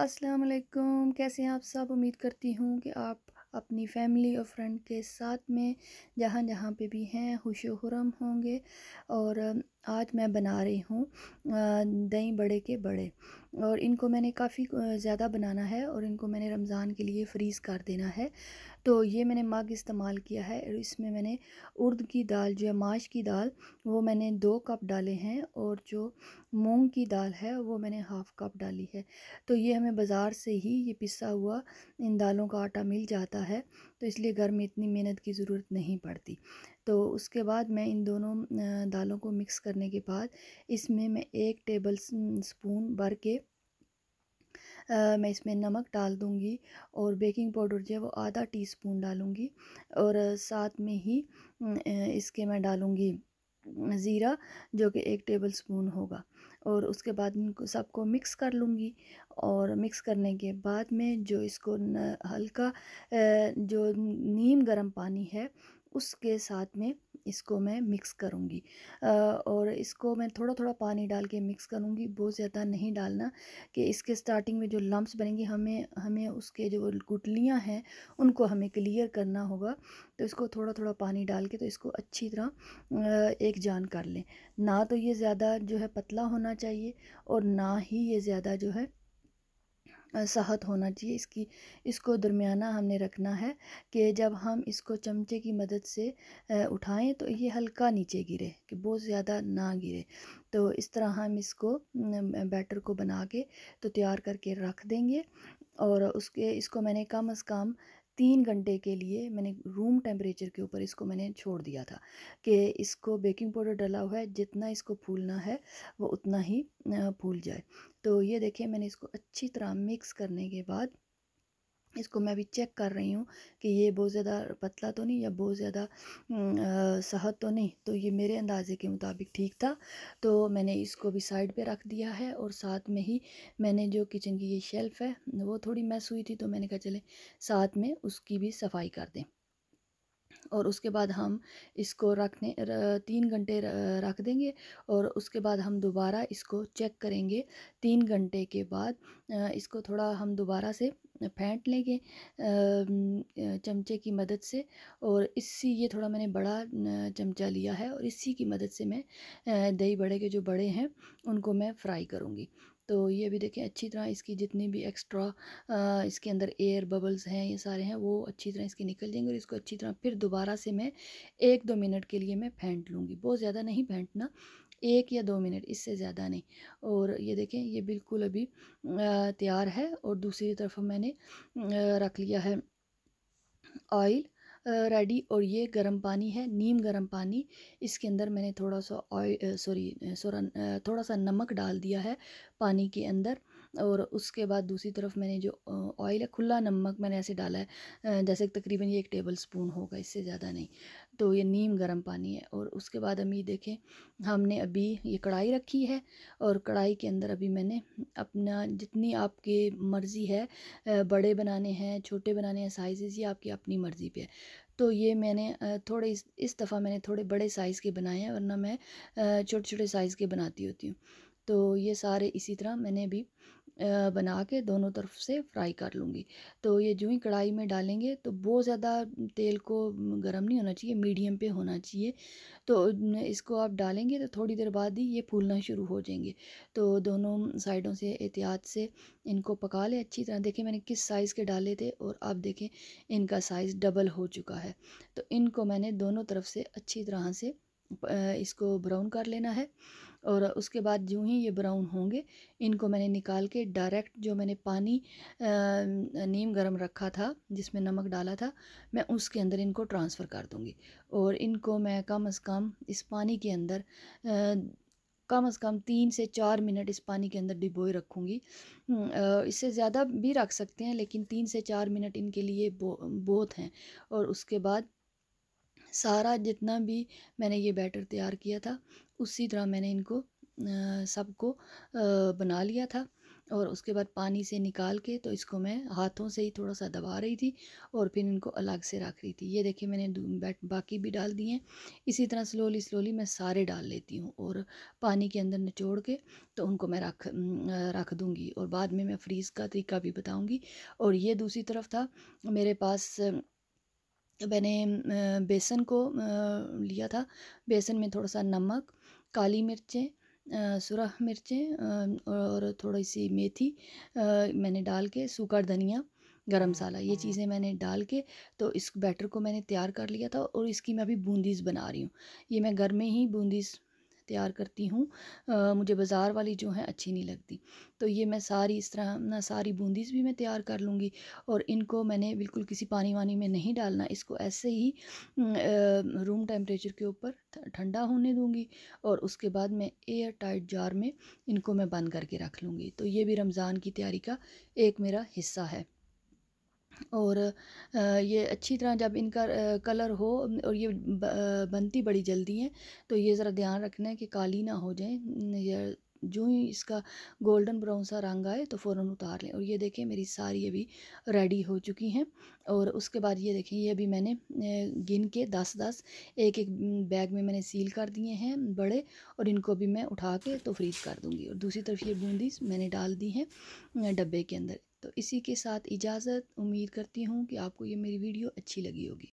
अस्सलाम वालेकुम कैसे हैं आप सब उम्मीद करती हूँ कि आप अपनी फैमिली और फ्रेंड के साथ में जहाँ जहाँ पे भी हैं खुश होंगे और आज मैं बना रही हूँ दही बड़े के बड़े और इनको मैंने काफ़ी ज़्यादा बनाना है और इनको मैंने रमज़ान के लिए फ्रीज़ कर देना है तो ये मैंने मग इस्तेमाल किया है और इसमें मैंने उर्द की दाल जो है माश की दाल वो मैंने दो कप डाले हैं और जो मूंग की दाल है वो मैंने हाफ़ कप डाली है तो ये हमें बाज़ार से ही ये पिसा हुआ इन दालों का आटा मिल जाता है तो इसलिए घर में इतनी मेहनत की ज़रूरत नहीं पड़ती तो उसके बाद मैं इन दोनों दालों को मिक्स करने के बाद इसमें मैं एक टेबल स्पून भर के आ, मैं इसमें नमक डाल दूँगी और बेकिंग पाउडर जो है वो आधा टी स्पून डालूँगी और साथ में ही इसके मैं डालूँगी ज़ीरा जो कि एक टेबल स्पून होगा और उसके बाद इनको सबको मिक्स कर लूँगी और मिक्स करने के बाद में जो इसको हल्का जो नीम गर्म पानी है उसके साथ में इसको मैं मिक्स करूँगी और इसको मैं थोड़ा थोड़ा पानी डाल के मिक्स करूँगी बहुत ज़्यादा नहीं डालना कि इसके स्टार्टिंग में जो लम्ब्स बनेंगे हमें हमें उसके जो गुटलियाँ हैं उनको हमें क्लियर करना होगा तो इसको थोड़ा थोड़ा पानी डाल के तो इसको अच्छी तरह एक जान कर लें ना तो ये ज़्यादा जो है पतला होना चाहिए और ना ही ये ज़्यादा जो है साहत होना चाहिए इसकी इसको दरमियाना हमने रखना है कि जब हम इसको चमचे की मदद से उठाएं तो ये हल्का नीचे गिरे कि बहुत ज़्यादा ना गिरे तो इस तरह हम इसको बैटर को बना के तो तैयार करके रख देंगे और उसके इसको मैंने कम अज़ कम तीन घंटे के लिए मैंने रूम टेम्परेचर के ऊपर इसको मैंने छोड़ दिया था कि इसको बेकिंग पाउडर डला हुआ है जितना इसको फूलना है वो उतना ही फूल जाए तो ये देखिए मैंने इसको अच्छी तरह मिक्स करने के बाद इसको मैं अभी चेक कर रही हूँ कि ये बहुत ज़्यादा पतला तो नहीं या बहुत ज़्यादा सहत तो नहीं तो ये मेरे अंदाज़े के मुताबिक ठीक था तो मैंने इसको भी साइड पे रख दिया है और साथ में ही मैंने जो किचन की ये शेल्फ़ है वो थोड़ी मैस हुई थी तो मैंने कहा चले साथ में उसकी भी सफाई कर दें और उसके बाद हम इसको रखने तीन घंटे रख देंगे और उसके बाद हम दोबारा इसको चेक करेंगे तीन घंटे के बाद इसको थोड़ा हम दोबारा से फेंट लेंगे चमचे की मदद से और इसी ये थोड़ा मैंने बड़ा चमचा लिया है और इसी की मदद से मैं दही बड़े के जो बड़े हैं उनको मैं फ्राई करूँगी तो ये भी देखें अच्छी तरह इसकी जितनी भी एक्स्ट्रा इसके अंदर एयर बबल्स हैं ये सारे हैं वो अच्छी तरह इसके निकल जाएंगे और इसको अच्छी तरह फिर दोबारा से मैं एक दो मिनट के लिए मैं फेंट लूँगी बहुत ज़्यादा नहीं फेंटना एक या दो मिनट इससे ज़्यादा नहीं और ये देखें ये बिल्कुल अभी तैयार है और दूसरी तरफ मैंने रख लिया है ऑयल रेडी और ये गर्म पानी है नीम गर्म पानी इसके अंदर मैंने थोड़ा सा ऑयल सॉरी सोरा थोड़ा सा नमक डाल दिया है पानी के अंदर और उसके बाद दूसरी तरफ मैंने जो ऑयल है खुला नमक मैंने ऐसे डाला है जैसे तकरीबन ये एक टेबल स्पून होगा इससे ज़्यादा नहीं तो ये नीम गर्म पानी है और उसके बाद अभी देखें हमने अभी ये कढ़ाई रखी है और कढ़ाई के अंदर अभी मैंने अपना जितनी आपके मर्ज़ी है बड़े बनाने हैं छोटे बनाने हैं साइज़ ये आपकी अपनी मर्ज़ी पर है तो ये मैंने थोड़े इस, इस दफ़ा मैंने थोड़े बड़े साइज़ के बनाए हैं वरना मैं छोटे छोटे साइज़ के बनाती होती हूँ तो ये सारे इसी तरह मैंने भी बना के दोनों तरफ से फ्राई कर लूँगी तो ये जो ही कढ़ाई में डालेंगे तो बहुत ज़्यादा तेल को गर्म नहीं होना चाहिए मीडियम पे होना चाहिए तो इसको आप डालेंगे तो थोड़ी देर बाद ही ये फूलना शुरू हो जाएंगे तो दोनों साइडों से एहतियात से इनको पका लें अच्छी तरह देखें मैंने किस साइज़ के डाले थे और आप देखें इनका साइज़ डबल हो चुका है तो इनको मैंने दोनों तरफ से अच्छी तरह से इसको ब्राउन कर लेना है और उसके बाद जो ही ये ब्राउन होंगे इनको मैंने निकाल के डायरेक्ट जो मैंने पानी नीम गरम रखा था जिसमें नमक डाला था मैं उसके अंदर इनको ट्रांसफ़र कर दूँगी और इनको मैं कम अज़ कम इस पानी के अंदर कम अज़ कम तीन से चार मिनट इस पानी के अंदर डिबोए रखूँगी हम्म, इससे ज़्यादा भी रख सकते हैं लेकिन तीन से चार मिनट इनके लिए बहुत हैं और उसके बाद सारा जितना भी मैंने ये बैटर तैयार किया था उसी तरह मैंने इनको सबको बना लिया था और उसके बाद पानी से निकाल के तो इसको मैं हाथों से ही थोड़ा सा दबा रही थी और फिर इनको अलग से रख रही थी ये देखिए मैंने बैट बाकी भी डाल दिए हैं इसी तरह स्लोली स्लोली मैं सारे डाल लेती हूँ और पानी के अंदर निचोड़ के तो उनको मैं रख रख दूँगी और बाद में मैं फ्रीज़ का तरीका भी बताऊँगी और ये दूसरी तरफ था मेरे पास तो मैंने बेसन को लिया था बेसन में थोड़ा सा नमक काली मिर्चें सुरख मिर्चें और थोड़ी सी मेथी मैंने डाल के सूखा धनिया गरम मसाला हाँ, ये हाँ। चीज़ें मैंने डाल के तो इस बैटर को मैंने तैयार कर लिया था और इसकी मैं अभी बूंदीज़ बना रही हूँ ये मैं घर में ही बूंदीज़ इख्तियार करती हूँ मुझे बाज़ार वाली जो है अच्छी नहीं लगती तो ये मैं सारी इस तरह ना सारी बूंदीज़ भी मैं तैयार कर लूँगी और इनको मैंने बिल्कुल किसी पानी वानी में नहीं डालना इसको ऐसे ही रूम टेम्परेचर के ऊपर ठंडा होने दूँगी और उसके बाद मैं एयर टाइट जार में इनको मैं बंद करके रख लूँगी तो ये भी रमज़ान की तैयारी का एक मेरा हिस्सा है और ये अच्छी तरह जब इनका कलर हो और ये बनती बड़ी जल्दी है तो ये ज़रा ध्यान रखना है कि काली ना हो जाए जो ही इसका गोल्डन ब्राउन सा रंग आए तो फ़ौर उतार लें और ये देखें मेरी सारी अभी रेडी हो चुकी हैं और उसके बाद ये देखें ये अभी मैंने गिन के दस दस एक एक बैग में मैंने सील कर दिए हैं बड़े और इनको भी मैं उठा के तो फ्रीज कर दूँगी और दूसरी तरफ ये बूंदी मैंने डाल दी हैं डब्बे के अंदर तो इसी के साथ इजाज़त उम्मीद करती हूँ कि आपको ये मेरी वीडियो अच्छी लगी होगी